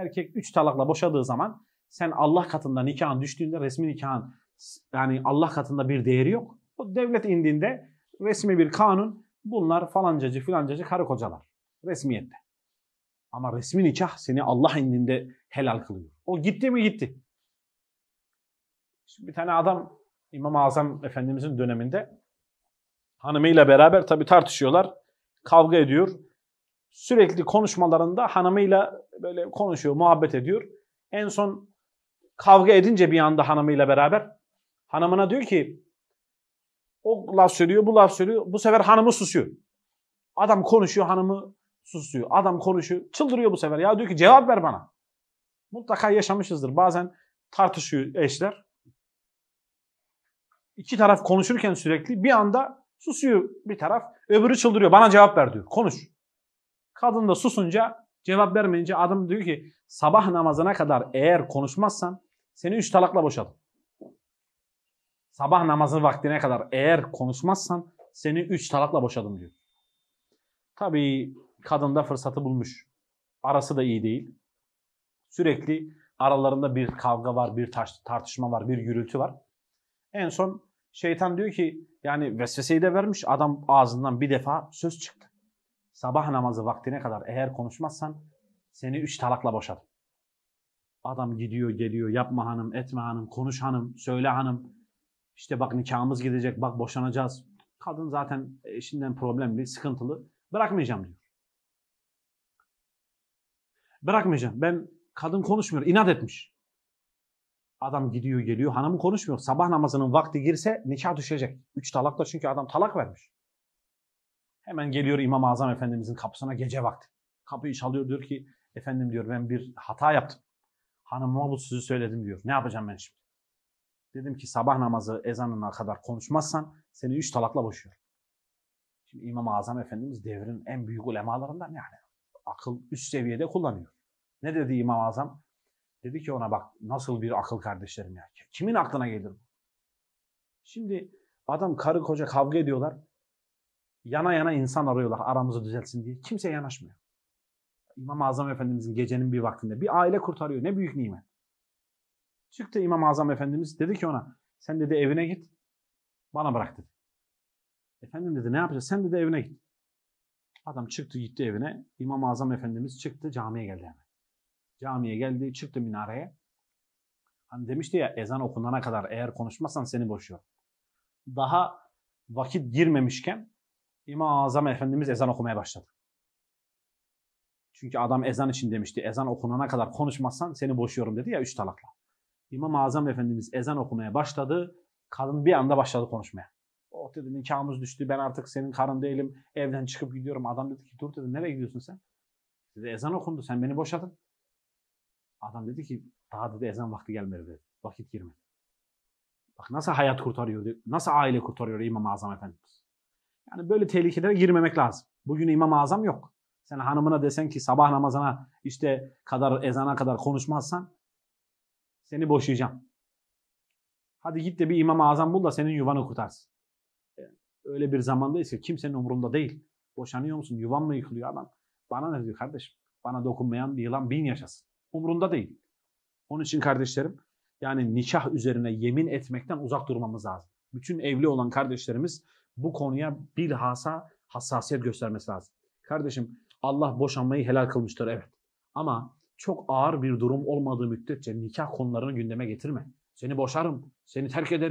erkek 3 talakla boşadığı zaman sen Allah katında nikahın düştüğünde resmi nikahın yani Allah katında bir değeri yok. O devlet indiğinde resmi bir kanun bunlar falancacı filancacı karı kocalar resmiyette. Ama resmi nikah seni Allah indinde helal kılıyor. O gitti mi gitti. Şimdi bir tane adam İmam-ı Azam Efendimizin döneminde hanımıyla beraber tabi tartışıyorlar. Kavga ediyor sürekli konuşmalarında hanımıyla böyle konuşuyor, muhabbet ediyor. En son kavga edince bir anda hanımıyla beraber hanımına diyor ki o laf söylüyor, bu laf söylüyor. Bu sefer hanımı susuyor. Adam konuşuyor, hanımı susuyor. Adam konuşuyor, çıldırıyor bu sefer. Ya diyor ki cevap ver bana. Mutlaka yaşamışızdır. Bazen tartışıyor eşler. İki taraf konuşurken sürekli bir anda susuyor bir taraf. Öbürü çıldırıyor. Bana cevap ver diyor. Konuş. Kadın da susunca cevap vermeyince adam diyor ki sabah namazına kadar eğer konuşmazsan seni üç talakla boşadım. Sabah namazı vaktine kadar eğer konuşmazsan seni üç talakla boşadım diyor. Tabii kadın da fırsatı bulmuş. Arası da iyi değil. Sürekli aralarında bir kavga var, bir tartışma var, bir gürültü var. En son şeytan diyor ki yani vesveseyi de vermiş adam ağzından bir defa söz çıktı sabah namazı vaktine kadar eğer konuşmazsan seni üç talakla boşadım. Adam gidiyor geliyor yapma hanım etme hanım konuş hanım söyle hanım işte bak nikahımız gidecek bak boşanacağız. Kadın zaten eşinden problemli sıkıntılı bırakmayacağım diyor. Bırakmayacağım ben kadın konuşmuyor inat etmiş. Adam gidiyor geliyor hanım konuşmuyor sabah namazının vakti girse nikah düşecek. Üç talakla çünkü adam talak vermiş. Hemen geliyor İmam-ı Azam Efendimizin kapısına gece vakti. Kapıyı çalıyor diyor ki efendim diyor ben bir hata yaptım. Hanımıma bu sözü söyledim diyor. Ne yapacağım ben şimdi? Dedim ki sabah namazı ezanına kadar konuşmazsan seni üç talakla boşuyor. Şimdi İmam-ı Azam Efendimiz devrin en büyük ulemalarından yani. Akıl üst seviyede kullanıyor. Ne dedi İmam-ı Azam? Dedi ki ona bak nasıl bir akıl kardeşlerim ya. Kimin aklına gelir bu? Şimdi adam karı koca kavga ediyorlar yana yana insan arıyorlar aramızı düzelsin diye. Kimse yanaşmıyor. İmam-ı Azam Efendimizin gecenin bir vaktinde bir aile kurtarıyor. Ne büyük nimet. Çıktı İmam-ı Azam Efendimiz dedi ki ona sen dedi evine git bana bırak dedi. Efendim dedi ne yapacağız sen dedi evine git. Adam çıktı gitti evine. İmam-ı Azam Efendimiz çıktı camiye geldi hemen. Camiye geldi çıktı minareye. Hani demişti ya ezan okunana kadar eğer konuşmazsan seni boşuyor. Daha vakit girmemişken İmam-ı Azam Efendimiz ezan okumaya başladı. Çünkü adam ezan için demişti. Ezan okunana kadar konuşmazsan seni boşuyorum dedi ya üç talakla. İmam-ı Azam Efendimiz ezan okumaya başladı. Kadın bir anda başladı konuşmaya. Oh dedi nikahımız düştü ben artık senin karın değilim. Evden çıkıp gidiyorum. Adam dedi ki dur dedi nereye gidiyorsun sen? Dedi ezan okundu sen beni boşadın. Adam dedi ki daha dedi ezan vakti gelmedi dedi. Vakit girmedi. Bak nasıl hayat kurtarıyor, nasıl aile kurtarıyor İmam-ı Azam Efendimiz. Yani böyle tehlikelere girmemek lazım. Bugün İmam-ı Azam yok. Sen hanımına desen ki sabah namazına işte kadar ezana kadar konuşmazsan seni boşayacağım. Hadi git de bir İmam-ı Azam bul da senin yuvanı kurtarsın. E, öyle bir zamandayız ki kimsenin umurunda değil. Boşanıyor musun? Yuvan mı yıkılıyor adam? Bana ne diyor kardeşim? Bana dokunmayan bir yılan bin yaşasın. Umurunda değil. Onun için kardeşlerim yani nikah üzerine yemin etmekten uzak durmamız lazım bütün evli olan kardeşlerimiz bu konuya bilhassa hassasiyet göstermesi lazım. Kardeşim Allah boşanmayı helal kılmıştır evet. Ama çok ağır bir durum olmadığı müddetçe nikah konularını gündeme getirme. Seni boşarım, seni terk ederim.